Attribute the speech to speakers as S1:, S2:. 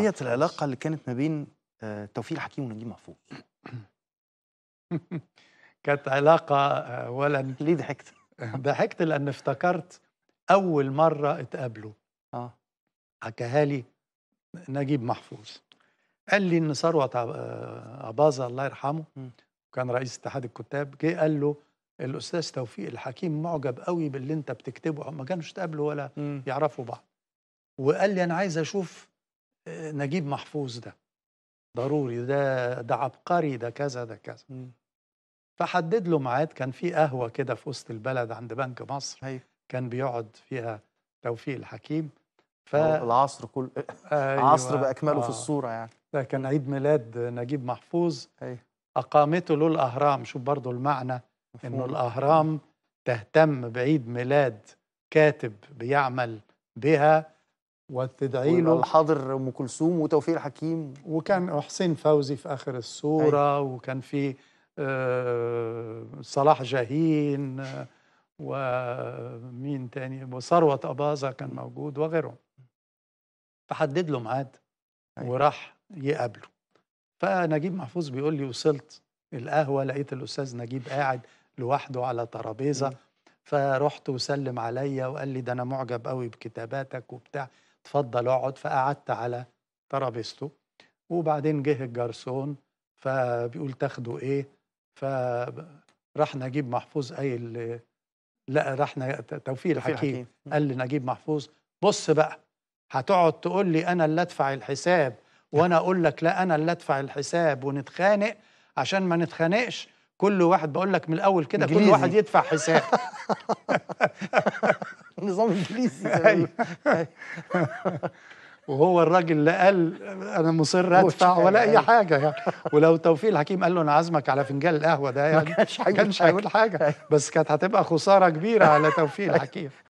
S1: قضية العلاقه اللي كانت ما بين آه، توفيق الحكيم ونجيب محفوظ كانت علاقه اولا آه، ليه ضحكت؟ ضحكت لان افتكرت اول مره اتقابلوا اه حكاها لي نجيب محفوظ قال لي ان ثروت أباظة آه، الله يرحمه كان رئيس اتحاد الكتاب جه قال له الاستاذ توفيق الحكيم معجب قوي باللي انت بتكتبه ما كانوش اتقابلوا ولا م. يعرفوا بعض وقال لي انا عايز اشوف نجيب محفوظ ده ضروري ده ده عبقري ده كذا ده كذا م. فحدد له ميعاد كان في قهوه كده في وسط البلد عند بنك مصر هي. أيوه. كان بيقعد فيها توفيق الحكيم ف... العصر كل أيوة. عصر باكمله آه. في الصوره يعني ده كان عيد ميلاد نجيب محفوظ هي. أيوه. اقامته له الاهرام شوف برضه المعنى مفهوم. انه الاهرام تهتم بعيد ميلاد كاتب بيعمل بها وتدعي له الحاضر ام كلثوم وتوفيق الحكيم وكان حسين فوزي في اخر الصوره أي. وكان في آه، صلاح جاهين آه، ومين تاني وثروت اباظه كان موجود وغيرهم فحدد له ميعاد وراح يقابله فنجيب محفوظ بيقول لي وصلت القهوه لقيت الاستاذ نجيب قاعد لوحده على ترابيزه فرحت وسلم عليا وقال لي ده انا معجب قوي بكتاباتك وبتاع اتفضل اقعد فقعدت على ترابيزته وبعدين جه الجرسون فبيقول تاخدوا ايه فراح نجيب محفوظ اي لا راح توفيق الحكيم قال لنجيب محفوظ بص بقى هتقعد تقول لي انا اللي ادفع الحساب وانا اقول لك لا انا اللي ادفع الحساب ونتخانق عشان ما نتخانقش كل واحد بقول لك من الاول كده كل واحد يدفع حساب نظام انجليزي أيوه. وهو الراجل لا قال انا مصر ادفع ولا اي حاجه يعني ولو توفيق الحكيم قال له انا عازمك على فنجان القهوه ده يعني ما كانش هيقول حاجه بس كانت هتبقى خساره كبيره على توفيق الحكيم